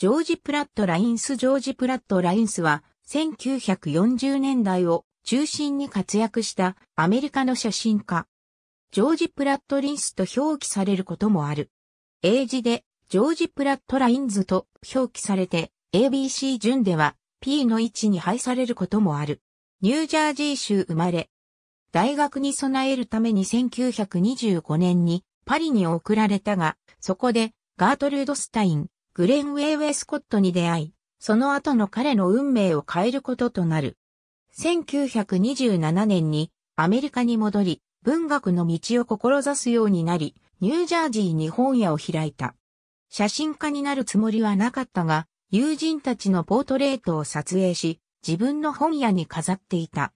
ジョージ・プラット・ラインス・ジョージ・プラット・ラインスは、1940年代を中心に活躍したアメリカの写真家。ジョージ・プラット・リンスと表記されることもある。英字で、ジョージ・プラット・ラインズと表記されて、ABC 順では P の位置に配されることもある。ニュージャージー州生まれ。大学に備えるために1925年にパリに送られたが、そこでガートルード・スタイン、グレン・ウェイ・ウェスコットに出会い、その後の彼の運命を変えることとなる。1927年にアメリカに戻り、文学の道を志すようになり、ニュージャージーに本屋を開いた。写真家になるつもりはなかったが、友人たちのポートレートを撮影し、自分の本屋に飾っていた。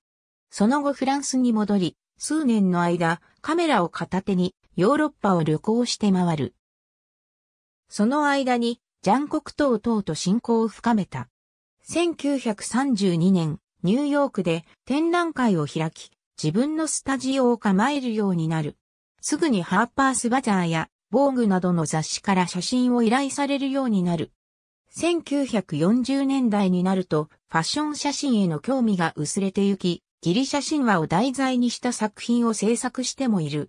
その後フランスに戻り、数年の間、カメラを片手にヨーロッパを旅行して回る。その間にジャン国等と親交を深めた。1932年、ニューヨークで展覧会を開き、自分のスタジオを構えるようになる。すぐにハーパースバザーや防具などの雑誌から写真を依頼されるようになる。1940年代になるとファッション写真への興味が薄れてゆき、ギリシャ神話を題材にした作品を制作してもいる。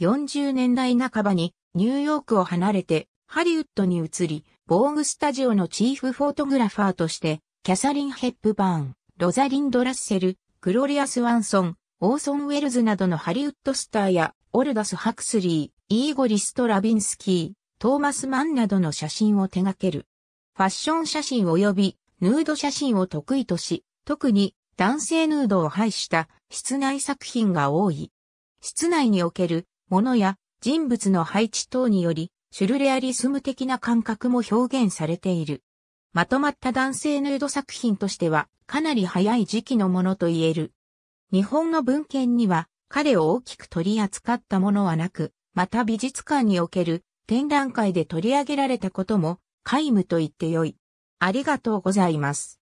40年代半ばにニューヨークを離れてハリウッドに移り、ボーグスタジオのチーフフォトグラファーとして、キャサリン・ヘップバーン、ロザリンド・ラッセル、グロリア・スワンソン、オーソン・ウェルズなどのハリウッドスターや、オルダス・ハクスリー、イーゴリスト・ラビンスキー、トーマス・マンなどの写真を手掛ける。ファッション写真及び、ヌード写真を得意とし、特に男性ヌードを配した室内作品が多い。室内におけるものや人物の配置等によりシュルレアリスム的な感覚も表現されている。まとまった男性ヌード作品としては、かなり早い時期のものと言える。日本の文献には、彼を大きく取り扱ったものはなく、また美術館における展覧会で取り上げられたことも、皆無と言ってよい。ありがとうございます。